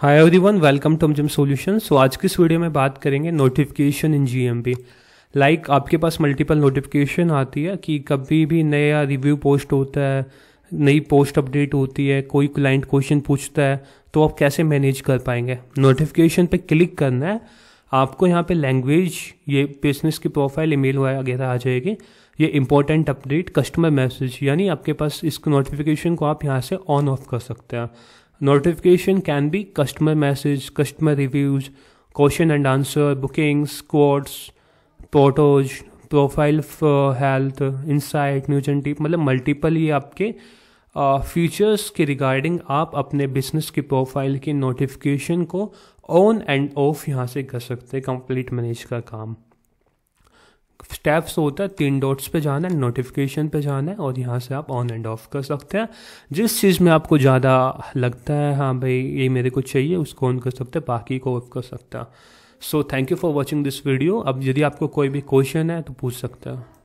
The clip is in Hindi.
hi everyone welcome to gym solution so आज की इस वीडियो में बात करेंगे नोटिफिकेशन इन पी लाइक आपके पास मल्टीपल नोटिफिकेशन आती है कि कभी भी नया रिव्यू पोस्ट होता है नई पोस्ट अपडेट होती है कोई क्लाइंट क्वेश्चन पूछता है तो आप कैसे मैनेज कर पाएंगे नोटिफिकेशन पे क्लिक करना है आपको यहाँ पे लैंग्वेज ये बिजनेस की प्रोफाइल ईमेल वगैरह आ जाएगी ये इंपॉर्टेंट अपडेट कस्टमर मैसेज यानी आपके पास इस नोटिफिकेशन को आप यहाँ से ऑन ऑफ कर सकते हैं notification can be customer message customer reviews question and answer bookings codes photos profile health insight news and tip मतलब मल्टीपल ये आपके फीचर्स के रिगार्डिंग आप अपने बिजनेस की प्रोफाइल की नोटिफिकेशन को ऑन एंड ऑफ यहाँ से कर सकते हैं कंप्लीट मैनेज का काम स्टेप्स होता है तीन डॉट्स पे जाना है नोटिफिकेशन पे जाना है और यहाँ से आप ऑन एंड ऑफ कर सकते हैं जिस चीज़ में आपको ज़्यादा लगता है हाँ भाई ये मेरे को चाहिए उसको ऑन कर सकते हैं बाकी को ऑफ कर सकता so thank you for watching this video अब यदि आपको कोई भी क्वेश्चन है तो पूछ सकते हैं